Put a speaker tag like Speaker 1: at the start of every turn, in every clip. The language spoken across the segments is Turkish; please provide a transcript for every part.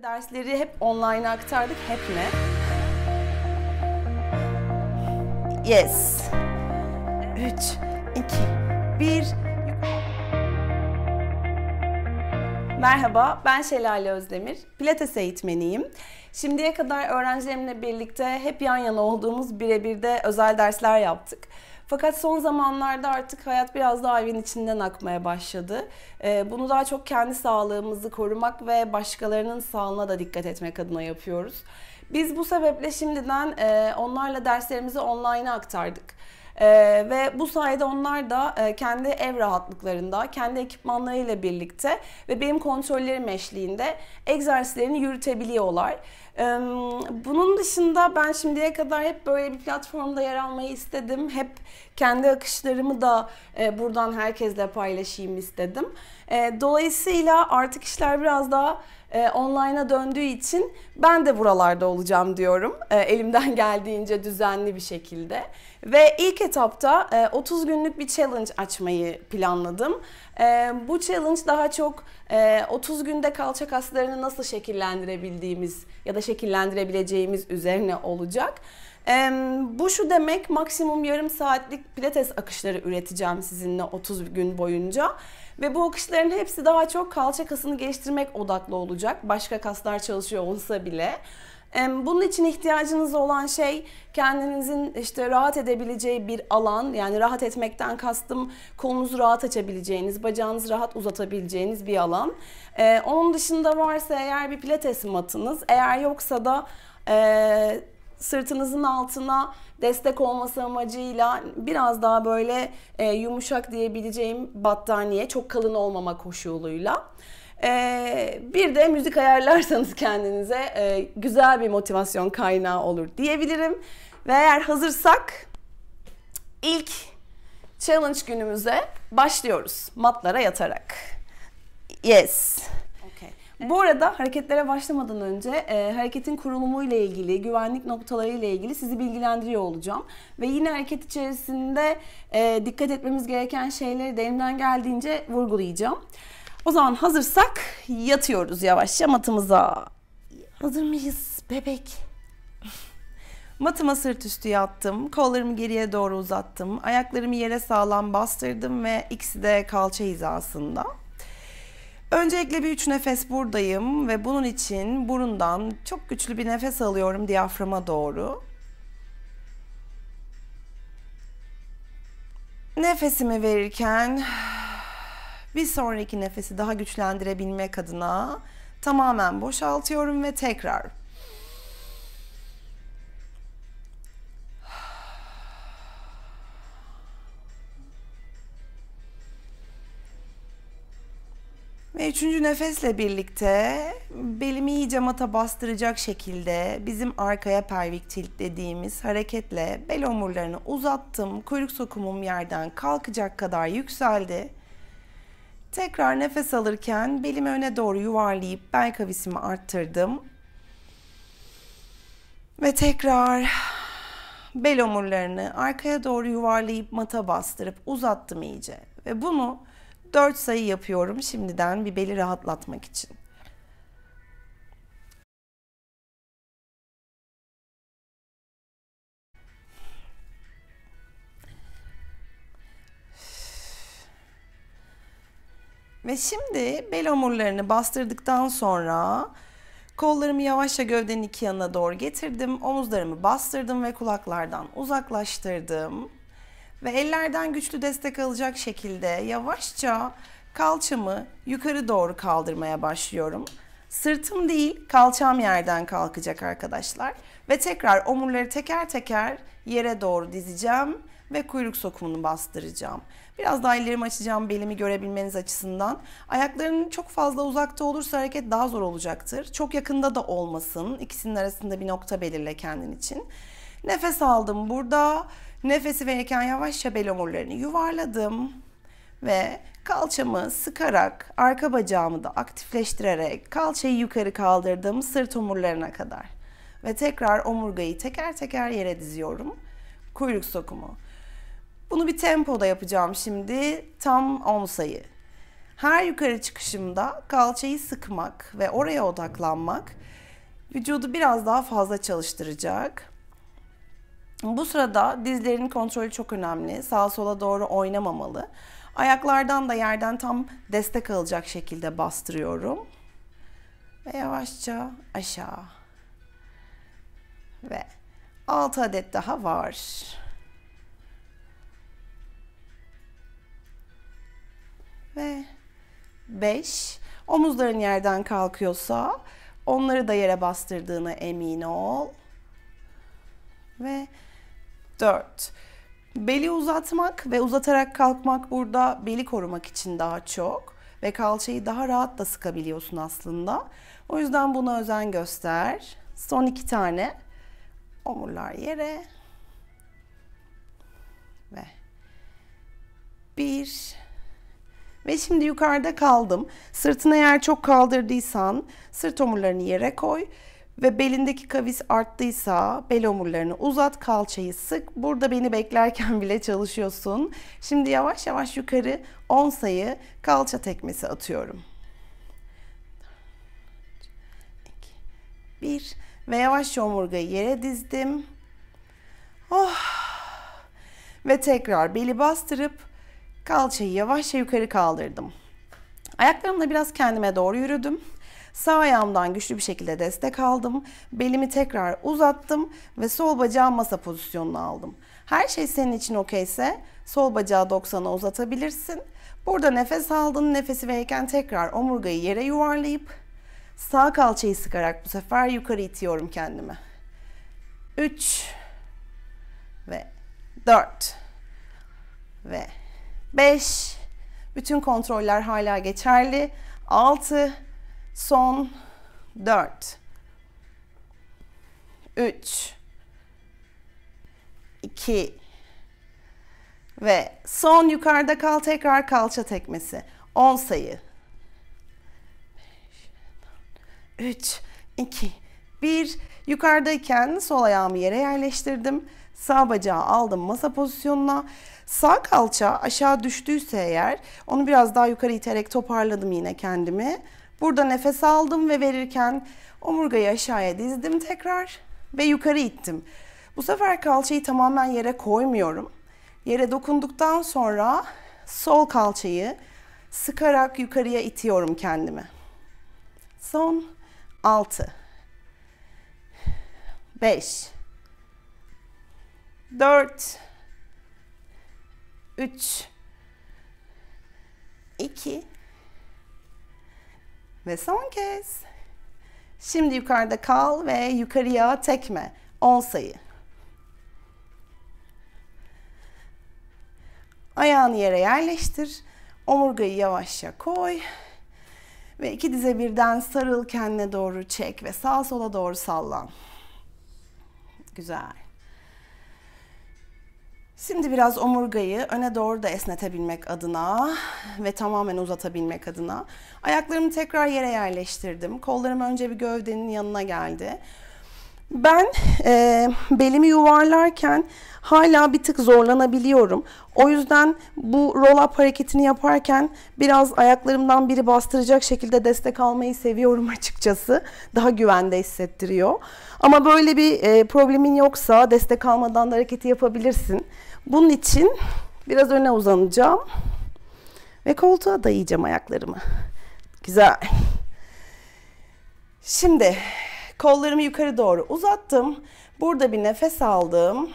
Speaker 1: Dersleri hep online aktardık. Hep mi? Yes. 3, 2, 1. Merhaba, ben Şelale Özdemir. Pilates eğitmeniyim. Şimdiye kadar öğrencilerimle birlikte hep yan yana olduğumuz birebir de özel dersler yaptık. Fakat son zamanlarda artık hayat biraz daha evin içinden akmaya başladı. Ee, bunu daha çok kendi sağlığımızı korumak ve başkalarının sağlığına da dikkat etmek adına yapıyoruz. Biz bu sebeple şimdiden e, onlarla derslerimizi online aktardık. Ee, ve bu sayede onlar da e, kendi ev rahatlıklarında, kendi ekipmanlarıyla birlikte ve benim kontrollerim eşliğinde egzersizlerini yürütebiliyorlar. Bunun dışında ben şimdiye kadar hep böyle bir platformda yer almayı istedim. Hep kendi akışlarımı da e, buradan herkesle paylaşayım istedim. E, dolayısıyla artık işler biraz daha e, online'a döndüğü için ben de buralarda olacağım diyorum. E, elimden geldiğince düzenli bir şekilde. Ve ilk etapta e, 30 günlük bir challenge açmayı planladım. E, bu challenge daha çok e, 30 günde kalça kaslarını nasıl şekillendirebildiğimiz ya da şekillendirebileceğimiz üzerine olacak. E, bu şu demek maksimum yarım saatlik pilates akışları üreteceğim sizinle 30 gün boyunca. Ve bu akışların hepsi daha çok kalça kasını geliştirmek odaklı olacak. Başka kaslar çalışıyor olsa bile. Bunun için ihtiyacınız olan şey kendinizin işte rahat edebileceği bir alan. Yani rahat etmekten kastım kolunuzu rahat açabileceğiniz, bacağınızı rahat uzatabileceğiniz bir alan. Onun dışında varsa eğer bir pilates matınız, eğer yoksa da sırtınızın altına destek olması amacıyla biraz daha böyle e, yumuşak diyebileceğim battaniye çok kalın olmama koşuluyla. Ee, bir de müzik ayarlarsanız kendinize e, güzel bir motivasyon kaynağı olur diyebilirim. Ve eğer hazırsak ilk challenge günümüze başlıyoruz matlara yatarak. Yes. Bu arada hareketlere başlamadan önce e, hareketin kurulumu ile ilgili, güvenlik noktaları ile ilgili sizi bilgilendiriyor olacağım. Ve yine hareket içerisinde e, dikkat etmemiz gereken şeyleri de elimden geldiğince vurgulayacağım. O zaman hazırsak yatıyoruz yavaş matımıza. Hazır mıyız bebek? Matıma sırt üstü yattım. Kollarımı geriye doğru uzattım. Ayaklarımı yere sağlam bastırdım ve ikisi de kalça hizasında. Öncelikle bir üç nefes buradayım ve bunun için burundan çok güçlü bir nefes alıyorum diyaframa doğru. Nefesimi verirken bir sonraki nefesi daha güçlendirebilmek adına tamamen boşaltıyorum ve tekrar Ve üçüncü nefesle birlikte belimi iyice mata bastıracak şekilde bizim arkaya pervik tilt dediğimiz hareketle bel omurlarını uzattım. Kuyruk sokumum yerden kalkacak kadar yükseldi. Tekrar nefes alırken belimi öne doğru yuvarlayıp bel kavisimi arttırdım. Ve tekrar bel omurlarını arkaya doğru yuvarlayıp mata bastırıp uzattım iyice. Ve bunu 4 sayı yapıyorum şimdiden bir beli rahatlatmak için. Ve şimdi bel omurlarını bastırdıktan sonra kollarımı yavaşça gövdenin iki yanına doğru getirdim. Omuzlarımı bastırdım ve kulaklardan uzaklaştırdım ve ellerden güçlü destek alacak şekilde yavaşça kalçamı yukarı doğru kaldırmaya başlıyorum. Sırtım değil, kalçam yerden kalkacak arkadaşlar. Ve tekrar omurları teker teker yere doğru dizeceğim ve kuyruk sokumunu bastıracağım. Biraz daha ellerimi açacağım belimi görebilmeniz açısından. Ayakların çok fazla uzakta olursa hareket daha zor olacaktır. Çok yakında da olmasın. İkisinin arasında bir nokta belirle kendin için. Nefes aldım burada. Nefesi verirken yavaşça bel omurlarını yuvarladım ve kalçamı sıkarak arka bacağımı da aktifleştirerek kalçayı yukarı kaldırdım sırt omurlarına kadar. Ve tekrar omurgayı teker teker yere diziyorum. Kuyruk sokumu. Bunu bir tempoda yapacağım şimdi. Tam 10 sayı. Her yukarı çıkışımda kalçayı sıkmak ve oraya odaklanmak vücudu biraz daha fazla çalıştıracak. Bu sırada dizlerin kontrolü çok önemli. Sağa sola doğru oynamamalı. Ayaklardan da yerden tam destek alacak şekilde bastırıyorum. Ve yavaşça aşağı. Ve 6 adet daha var. Ve 5. Omuzların yerden kalkıyorsa onları da yere bastırdığına emin ol. Ve 4. Beli uzatmak ve uzatarak kalkmak burada beli korumak için daha çok ve kalçayı daha rahat da sıkabiliyorsun aslında. O yüzden buna özen göster. Son iki tane. Omurlar yere. Ve bir. Ve şimdi yukarıda kaldım. Sırtını eğer çok kaldırdıysan sırt omurlarını yere koy ve belindeki kavis arttıysa bel omurlarını uzat, kalçayı sık. Burada beni beklerken bile çalışıyorsun. Şimdi yavaş yavaş yukarı 10 sayı kalça tekmesi atıyorum. 1 ve yavaşça omurgayı yere dizdim. Oh! Ve tekrar beli bastırıp kalçayı yavaşça yukarı kaldırdım. Ayaklarımla biraz kendime doğru yürüdüm. Sağ ayağımdan güçlü bir şekilde destek aldım. Belimi tekrar uzattım ve sol bacağım masa pozisyonuna aldım. Her şey senin için okeyse sol bacağı 90'a uzatabilirsin. Burada nefes aldın, nefesi verirken tekrar omurgayı yere yuvarlayıp sağ kalçayı sıkarak bu sefer yukarı itiyorum kendimi. 3 ve 4 ve 5 bütün kontroller hala geçerli. 6 son 4 3 2 ve son yukarıda kal tekrar kalça tekmesi 10 sayı 3 2 1 yukarıdayken sol ayağımı yere yerleştirdim sağ bacağı aldım masa pozisyonuna sağ kalça aşağı düştüyse eğer onu biraz daha yukarı iterek toparladım yine kendimi Burada nefes aldım ve verirken omurgayı aşağıya dizdim tekrar ve yukarı ittim. Bu sefer kalçayı tamamen yere koymuyorum. Yere dokunduktan sonra sol kalçayı sıkarak yukarıya itiyorum kendimi. Son 6 5 4 3 2 ve son kez. Şimdi yukarıda kal ve yukarıya tekme. 10 sayı. Ayağını yere yerleştir. Omurgayı yavaşça koy. Ve iki dize birden sarıl kendine doğru çek ve sağ sola doğru sallan. Güzel. Şimdi biraz omurgayı öne doğru da esnetebilmek adına ve tamamen uzatabilmek adına ayaklarımı tekrar yere yerleştirdim. Kollarım önce bir gövdenin yanına geldi. Ben e, belimi yuvarlarken hala bir tık zorlanabiliyorum. O yüzden bu roll up hareketini yaparken biraz ayaklarımdan biri bastıracak şekilde destek almayı seviyorum açıkçası. Daha güvende hissettiriyor. Ama böyle bir e, problemin yoksa destek almadan da hareketi yapabilirsin. Bunun için biraz öne uzanacağım. Ve koltuğa dayayacağım ayaklarımı. Güzel. Şimdi kollarımı yukarı doğru uzattım. Burada bir nefes aldım.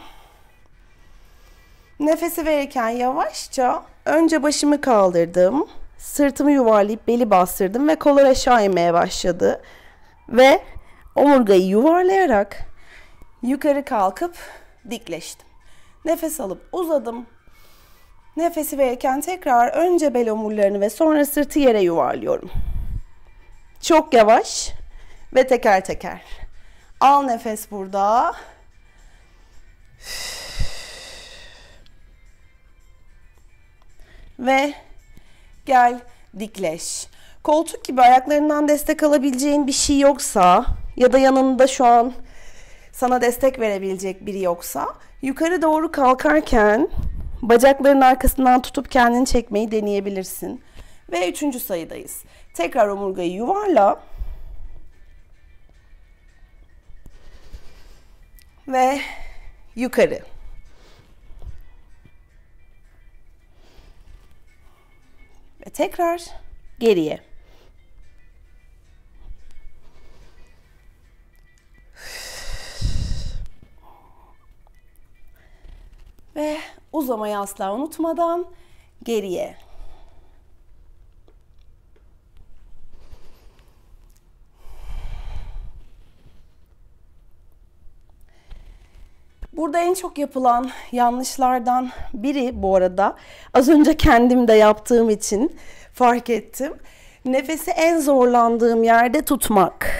Speaker 1: Nefesi verirken yavaşça önce başımı kaldırdım. Sırtımı yuvarlayıp beli bastırdım ve kollar aşağı inmeye başladı. Ve omurgayı yuvarlayarak yukarı kalkıp dikleştim. Nefes alıp uzadım. Nefesi verirken tekrar önce bel omurlarını ve sonra sırtı yere yuvarlıyorum. Çok yavaş ve teker teker. Al nefes burada. Ve gel dikleş. Koltuk gibi ayaklarından destek alabileceğin bir şey yoksa ya da yanında şu an sana destek verebilecek biri yoksa Yukarı doğru kalkarken bacakların arkasından tutup kendini çekmeyi deneyebilirsin. Ve üçüncü sayıdayız. Tekrar omurgayı yuvarla. Ve yukarı. Ve tekrar geriye. uzamayı asla unutmadan geriye. Burada en çok yapılan yanlışlardan biri bu arada az önce kendim de yaptığım için fark ettim. Nefesi en zorlandığım yerde tutmak.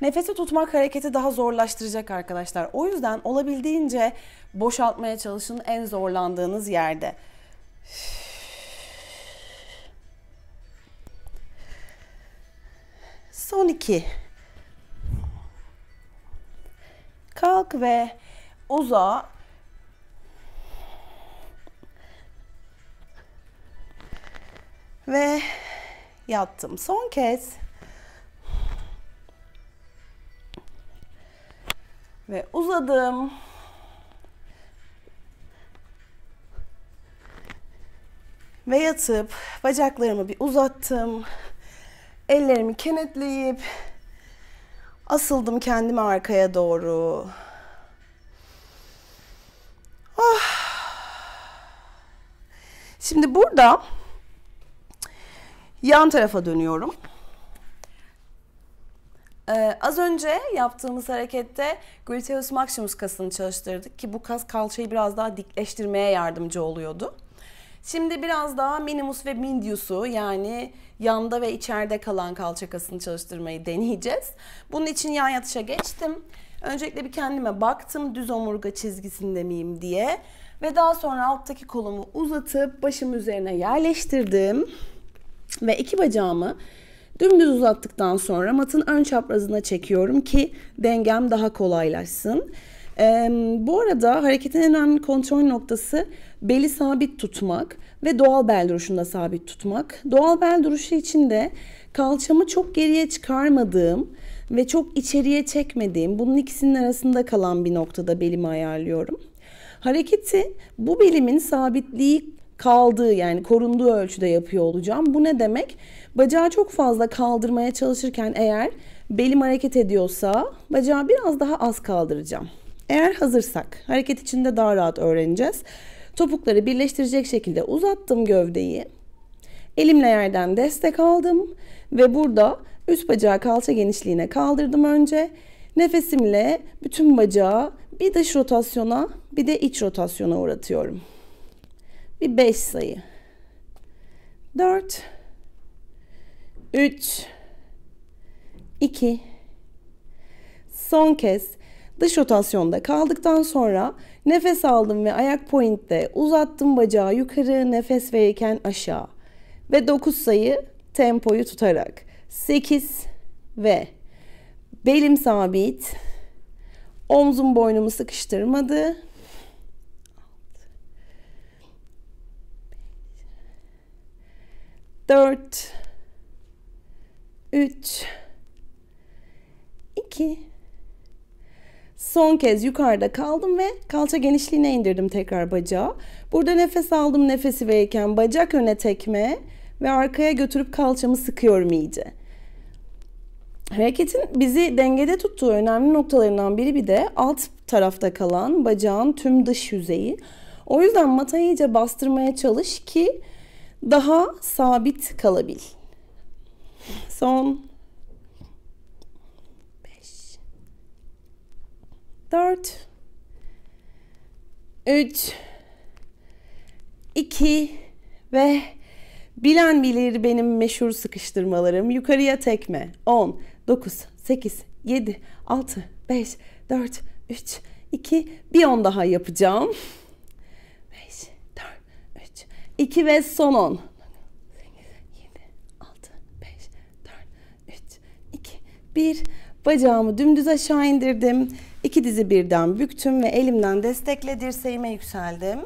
Speaker 1: Nefesi tutmak hareketi daha zorlaştıracak arkadaşlar. O yüzden olabildiğince boşaltmaya çalışın en zorlandığınız yerde. Son iki. Kalk ve uza. Ve yattım. Son kez. Ve uzadım. Ve yatıp bacaklarımı bir uzattım. Ellerimi kenetleyip asıldım kendimi arkaya doğru. Oh. Şimdi burada yan tarafa dönüyorum. Ee, az önce yaptığımız harekette gluteus maximus kasını çalıştırdık ki bu kas kalçayı biraz daha dikleştirmeye yardımcı oluyordu. Şimdi biraz daha minimus ve mindiusu yani yanda ve içeride kalan kalça kasını çalıştırmayı deneyeceğiz. Bunun için yan yatışa geçtim. Öncelikle bir kendime baktım düz omurga çizgisinde miyim diye. Ve daha sonra alttaki kolumu uzatıp başım üzerine yerleştirdim. Ve iki bacağımı Dümdüz uzattıktan sonra matın ön çaprazına çekiyorum ki dengem daha kolaylaşsın. Ee, bu arada hareketin en önemli kontrol noktası beli sabit tutmak ve doğal bel duruşunda sabit tutmak. Doğal bel duruşu için de kalçamı çok geriye çıkarmadığım ve çok içeriye çekmediğim, bunun ikisinin arasında kalan bir noktada belimi ayarlıyorum. Hareketi bu belimin sabitliği kaldığı yani korunduğu ölçüde yapıyor olacağım. Bu ne demek? Bacağı çok fazla kaldırmaya çalışırken eğer belim hareket ediyorsa bacağı biraz daha az kaldıracağım. Eğer hazırsak hareket içinde daha rahat öğreneceğiz. Topukları birleştirecek şekilde uzattım gövdeyi. Elimle yerden destek aldım ve burada üst bacağı kalça genişliğine kaldırdım önce. Nefesimle bütün bacağı bir dış rotasyona bir de iç rotasyona uğratıyorum bir 5 sayı. 4 3 2 Son kez dış rotasyonda kaldıktan sonra nefes aldım ve ayak pointte uzattım bacağı yukarı nefes verirken aşağı ve 9 sayı tempoyu tutarak 8 ve belim sabit omzum boynumu sıkıştırmadı 4 3 2 Son kez yukarıda kaldım ve kalça genişliğine indirdim tekrar bacağı. Burada nefes aldım nefesi verirken bacak öne tekme ve arkaya götürüp kalçamı sıkıyorum iyice. Hareketin bizi dengede tuttuğu önemli noktalarından biri bir de alt tarafta kalan bacağın tüm dış yüzeyi. O yüzden matayı iyice bastırmaya çalış ki daha sabit kalabil. Son 5 4 3 2 ve bilen bilir benim meşhur sıkıştırmalarım. Yukarıya tekme. 10 9 8 7 6 5 4 3 2 bir 10 daha yapacağım. 2 ve son 10. 1. Bacağımı dümdüz aşağı indirdim. İki dizi birden büktüm ve elimden destekle dirseğime yükseldim.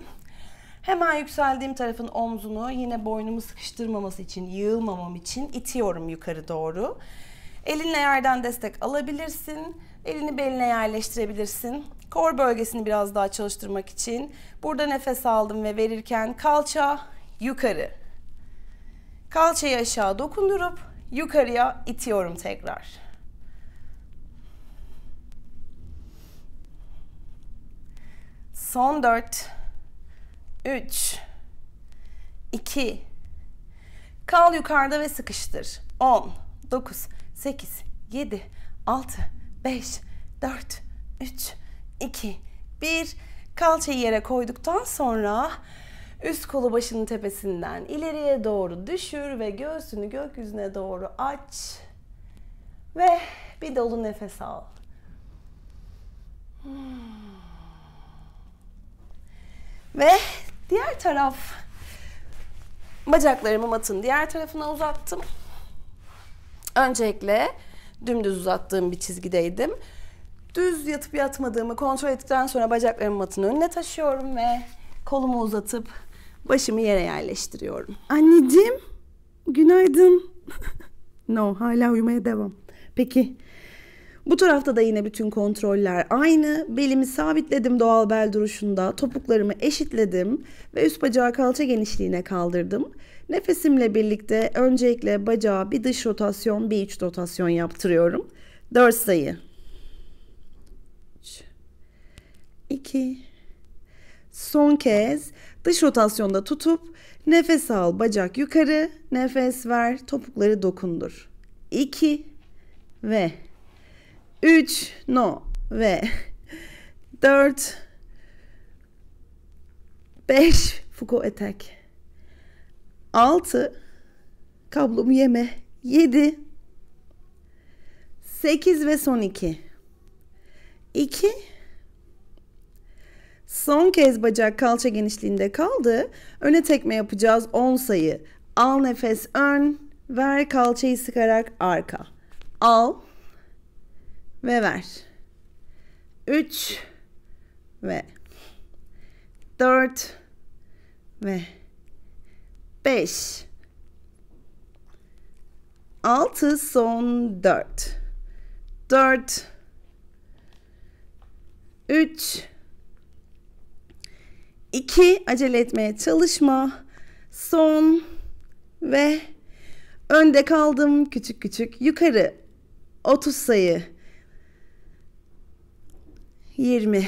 Speaker 1: Hemen yükseldiğim tarafın omzunu yine boynumu sıkıştırmaması için, yığılmamam için itiyorum yukarı doğru. Elinle yerden destek alabilirsin. Elini beline yerleştirebilirsin. Kor bölgesini biraz daha çalıştırmak için burada nefes aldım ve verirken kalça yukarı. Kalçayı aşağı dokundurup yukarıya itiyorum tekrar. Son 4 3 2 Kal yukarıda ve sıkıştır. 10 9 8 7 6 5 4 3 2, 1. Kalçayı yere koyduktan sonra üst kolu başının tepesinden ileriye doğru düşür ve göğsünü gökyüzüne doğru aç. Ve bir dolu nefes al. Hmm. Ve diğer taraf bacaklarımı matın diğer tarafına uzattım. Öncelikle dümdüz uzattığım bir çizgideydim düz yatıp yatmadığımı kontrol ettikten sonra bacaklarımı matın önüne taşıyorum ve kolumu uzatıp başımı yere yerleştiriyorum. Anneciğim, günaydın. no, hala uyumaya devam. Peki. Bu tarafta da yine bütün kontroller aynı. Belimi sabitledim doğal bel duruşunda. Topuklarımı eşitledim ve üst bacağı kalça genişliğine kaldırdım. Nefesimle birlikte öncelikle bacağı bir dış rotasyon, bir iç rotasyon yaptırıyorum. 4 sayı. 2 Son kez dış rotasyonda tutup nefes al bacak yukarı, nefes ver, topukları dokundur. 2 ve 3 no ve 4 5 Foucault etek 6 kablomu yeme 7 8 ve son 2 2 Son kez bacak kalça genişliğinde kaldı. Öne tekme yapacağız 10 sayı. Al nefes ön, ver kalçayı sıkarak arka. Al ve ver. 3 ve 4 ve 5 6 son 4 4 3 2 acele etmeye çalışma. Son ve önde kaldım küçük küçük yukarı 30 sayı 20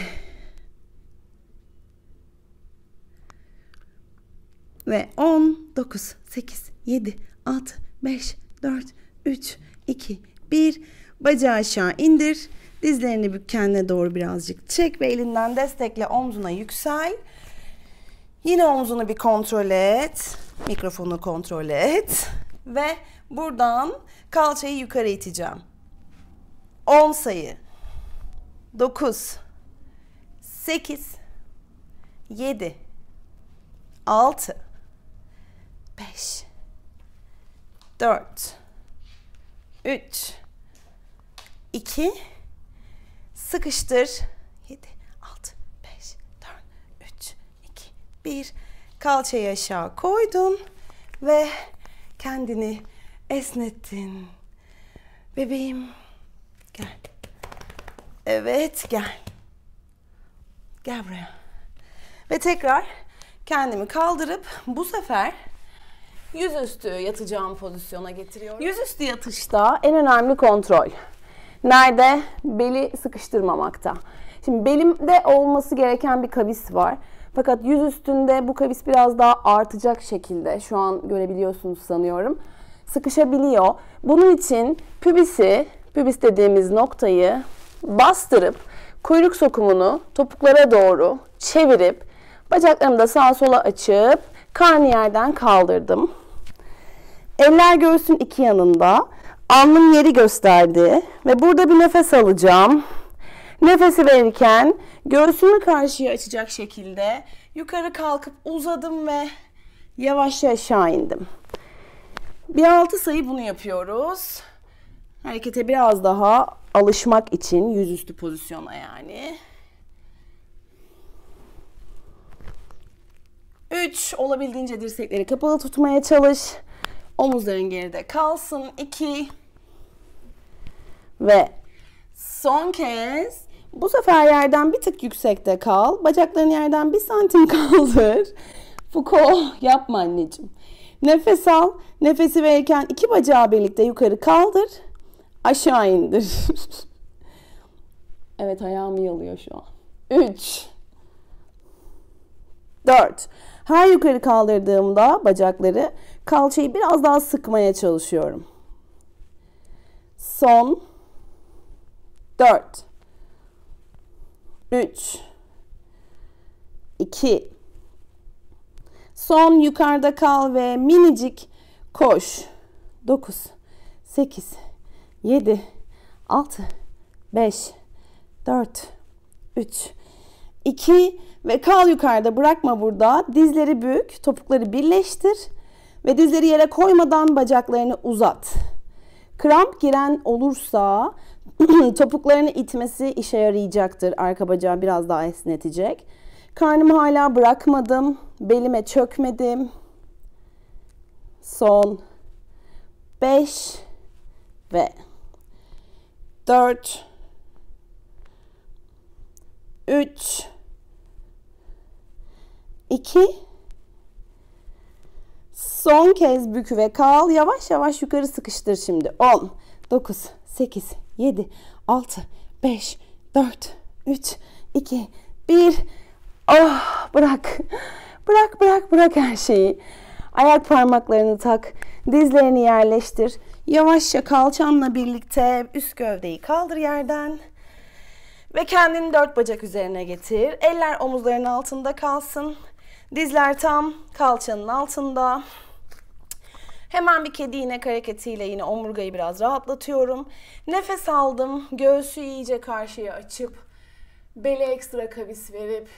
Speaker 1: ve 10 9 8 7 6 5 4 3 2 1 bacağı aşağı indir dizlerini kendine doğru birazcık çek ve elinden destekle omzuna yüksel Yine omzunu bir kontrol et. Mikrofonu kontrol et. Ve buradan kalçayı yukarı iteceğim. 10 sayı. 9 8 7 6 5 4 3 2 Sıkıştır. Bir kalçayı aşağı koydun ve kendini esnettin. Bebeğim gel. Evet gel. Gel buraya. Ve tekrar kendimi kaldırıp bu sefer yüzüstü yatacağım pozisyona getiriyorum. Yüzüstü yatışta en önemli kontrol. Nerede? Beli sıkıştırmamakta. Şimdi belimde olması gereken bir kavis var. Fakat yüz üstünde bu kavis biraz daha artacak şekilde şu an görebiliyorsunuz sanıyorum. Sıkışabiliyor. Bunun için pübisi, pübis dediğimiz noktayı bastırıp kuyruk sokumunu topuklara doğru çevirip bacaklarımı da sağa sola açıp yerden kaldırdım. Eller göğsün iki yanında. Alnım yeri gösterdi ve burada bir nefes alacağım. Nefesi verirken Göğsünü karşıya açacak şekilde yukarı kalkıp uzadım ve yavaşça aşağı indim. Bir altı sayı bunu yapıyoruz. Harekete biraz daha alışmak için yüzüstü pozisyona yani. 3 olabildiğince dirsekleri kapalı tutmaya çalış. Omuzların geride kalsın. 2 ve son kez bu sefer yerden bir tık yüksekte kal. Bacaklarını yerden bir santim kaldır. Foucault yapma anneciğim. Nefes al. Nefesi verirken iki bacağı birlikte yukarı kaldır. Aşağı indir. evet ayağımı yalıyor şu an. 3 4 Her yukarı kaldırdığımda bacakları kalçayı biraz daha sıkmaya çalışıyorum. Son 4 3 2 Son yukarıda kal ve minicik koş. 9 8 7 6 5 4 3 2 ve kal yukarıda bırakma burada. Dizleri bük, topukları birleştir ve dizleri yere koymadan bacaklarını uzat. Kramp giren olursa Topuklarını itmesi işe yarayacaktır. Arka bacağı biraz daha esnetecek. Karnımı hala bırakmadım. Belime çökmedim. Son 5 ve 4 3 2 Son kez bük ve kal. Yavaş yavaş yukarı sıkıştır şimdi. 10 9 8 7, 6, 5, 4, 3, 2, 1. Oh bırak. Bırak bırak bırak her şeyi. Ayak parmaklarını tak. Dizlerini yerleştir. Yavaşça kalçanla birlikte üst gövdeyi kaldır yerden. Ve kendini dört bacak üzerine getir. Eller omuzların altında kalsın. Dizler tam kalçanın altında. Hemen bir kedi iğnek hareketiyle yine omurgayı biraz rahatlatıyorum. Nefes aldım. Göğsü iyice karşıya açıp beli ekstra kavis verip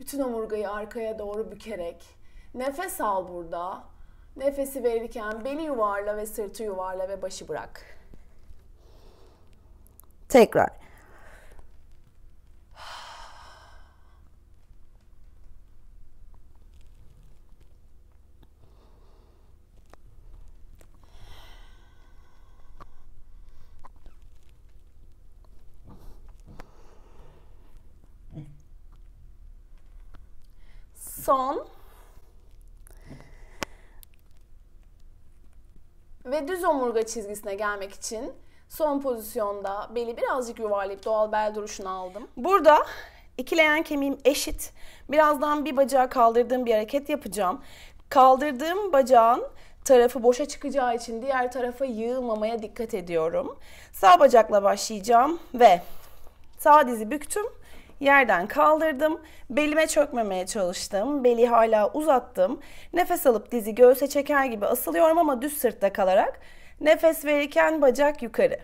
Speaker 1: bütün omurgayı arkaya doğru bükerek nefes al burada. Nefesi verirken beli yuvarla ve sırtı yuvarla ve başı bırak. Tekrar. son ve düz omurga çizgisine gelmek için son pozisyonda beli birazcık yuvarlayıp doğal bel duruşunu aldım. Burada ikileyen kemiğim eşit. Birazdan bir bacağı kaldırdığım bir hareket yapacağım. Kaldırdığım bacağın tarafı boşa çıkacağı için diğer tarafa yığılmamaya dikkat ediyorum. Sağ bacakla başlayacağım ve sağ dizi büktüm. Yerden kaldırdım. Belime çökmemeye çalıştım. Beli hala uzattım. Nefes alıp dizi göğse çeker gibi asılıyorum ama düz sırtta kalarak. Nefes verirken bacak yukarı.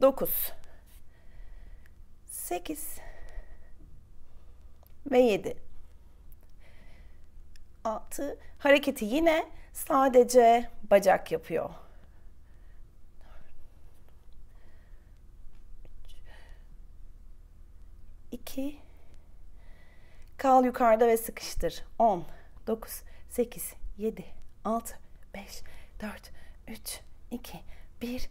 Speaker 1: 9 8 ve 7 6 hareketi yine sadece bacak yapıyor. 2 Kal yukarıda ve sıkıştır. 10, 9, 8, 7, 6, 5, 4, 3, 2, 1.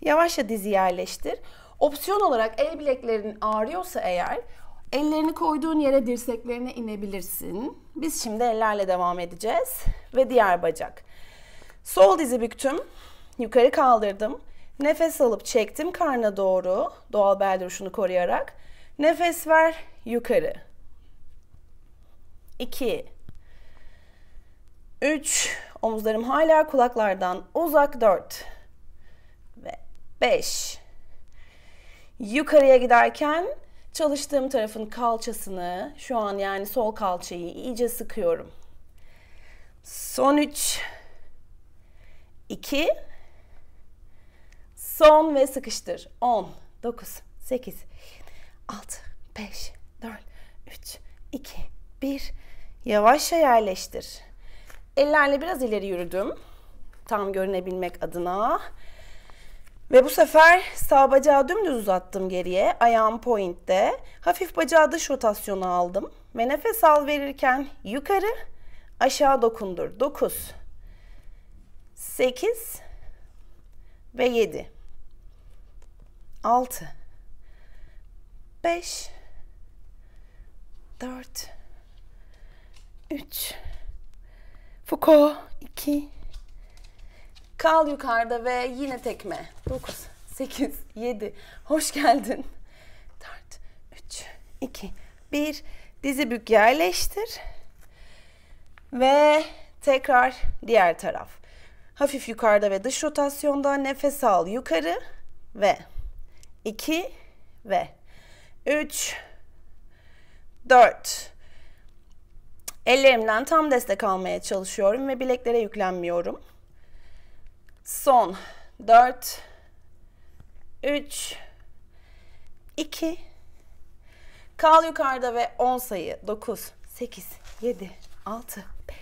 Speaker 1: Yavaşça dizi yerleştir. Opsiyon olarak el bileklerin ağrıyorsa eğer ellerini koyduğun yere dirseklerine inebilirsin. Biz şimdi ellerle devam edeceğiz ve diğer bacak. Sol dizi büktüm. Yukarı kaldırdım. Nefes alıp çektim karna doğru. Doğal bel duruşunu koruyarak. Nefes ver yukarı. 2 3 Omuzlarım hala kulaklardan uzak 4 ve 5 Yukarıya giderken çalıştığım tarafın kalçasını şu an yani sol kalçayı iyice sıkıyorum. Son 3 2 Son ve sıkıştır. 10 9 8 6, 5, 4, 3, 2, 1. Yavaşça yerleştir. Ellerle biraz ileri yürüdüm. Tam görünebilmek adına. Ve bu sefer sağ bacağı dümdüz uzattım geriye. Ayağım pointte. Hafif bacağı dış rotasyonu aldım. Ve nefes al verirken yukarı aşağı dokundur. 9, 8 ve 7. 6 5 4 3 Foucault 2 Kal yukarıda ve yine tekme. 9 8 7 Hoş geldin. 4 3 2 1 Dizi bük yerleştir. Ve tekrar diğer taraf. Hafif yukarıda ve dış rotasyonda nefes al yukarı ve 2 ve 3, 4. Ellerimden tam destek almaya çalışıyorum ve bileklere yüklenmiyorum. Son 4, 3, 2, kal yukarıda ve 10 sayı 9, 8, 7, 6, 5,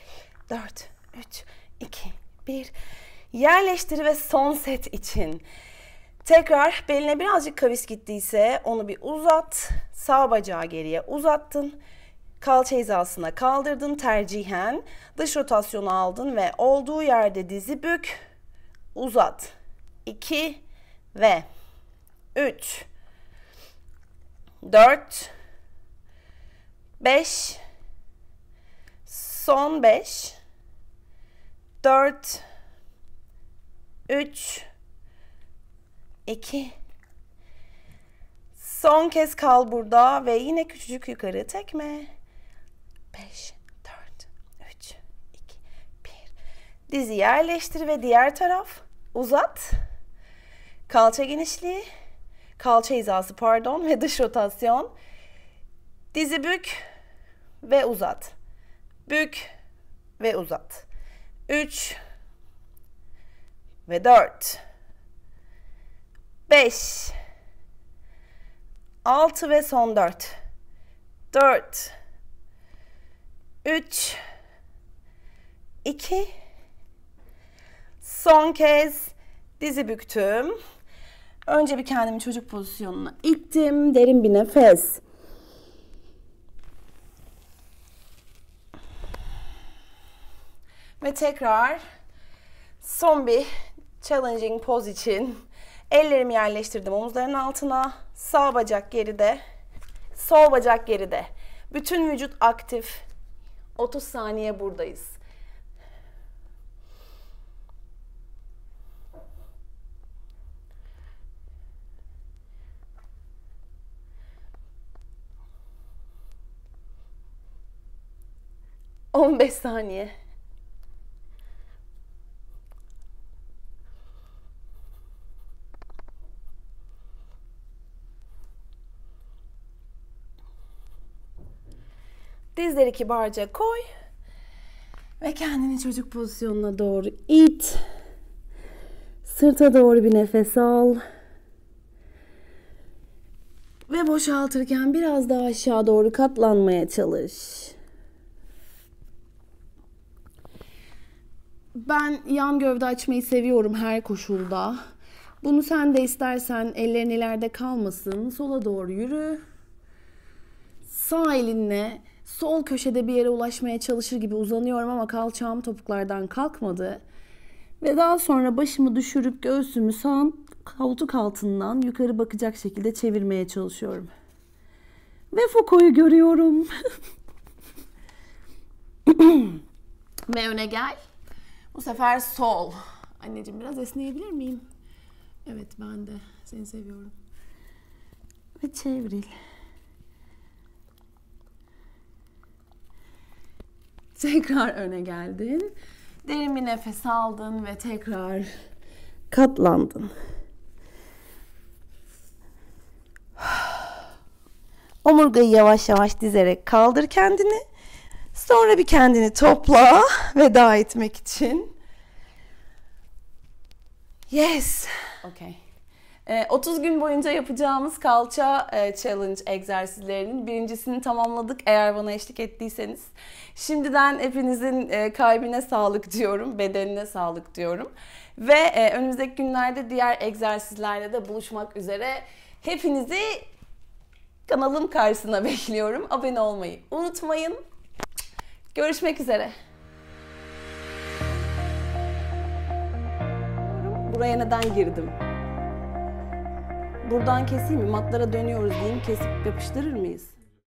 Speaker 1: 4, 3, 2, 1. Yerleştir ve son set için Tekrar beline birazcık kavis gittiyse onu bir uzat. Sağ bacağı geriye uzattın. Kalça hizasına kaldırdın tercihen. Dış rotasyonu aldın ve olduğu yerde dizi bük. Uzat. 2 ve 3 4 5 son 5 4 3 2 Son kez kal burada ve yine küçücük yukarı tekme. 5 4 3 2 1 Dizi yerleştir ve diğer taraf uzat. Kalça genişliği, kalça hizası pardon ve dış rotasyon. Dizi bük ve uzat. Bük ve uzat. 3 ve 4 5 6 ve son 4 4 3 2 Son kez dizi büktüm. Önce bir kendimi çocuk pozisyonuna ittim. Derin bir nefes. Ve tekrar son bir challenging poz için Ellerimi yerleştirdim omuzların altına. Sağ bacak geride. Sol bacak geride. Bütün vücut aktif. 30 saniye buradayız. On beş saniye. Dizleri kibarca koy ve kendini çocuk pozisyonuna doğru it. Sırta doğru bir nefes al. Ve boşaltırken biraz daha aşağı doğru katlanmaya çalış. Ben yan gövde açmayı seviyorum her koşulda. Bunu sen de istersen ellerin ileride kalmasın. Sola doğru yürü. Sağ elinle sol köşede bir yere ulaşmaya çalışır gibi uzanıyorum ama kalçam topuklardan kalkmadı. Ve daha sonra başımı düşürüp göğsümü sağ koltuk altından yukarı bakacak şekilde çevirmeye çalışıyorum. Ve fokoyu görüyorum. Ve öne gel. Bu sefer sol. Anneciğim biraz esneyebilir miyim? Evet ben de seni seviyorum. Ve çevril. Tekrar öne geldin. Derin bir nefes aldın ve tekrar katlandın. Omurgayı yavaş yavaş dizerek kaldır kendini. Sonra bir kendini topla veda etmek için. Yes. Okay. 30 ee, gün boyunca yapacağımız kalça e, challenge egzersizlerinin birincisini tamamladık eğer bana eşlik ettiyseniz. Şimdiden hepinizin e, kalbine sağlık diyorum, bedenine sağlık diyorum. Ve e, önümüzdeki günlerde diğer egzersizlerle de buluşmak üzere hepinizi kanalım karşısına bekliyorum. Abone olmayı unutmayın. Görüşmek üzere. Buraya neden girdim? Buradan keseyim mi? Matlara dönüyoruz diyeyim. Kesip yapıştırır mıyız?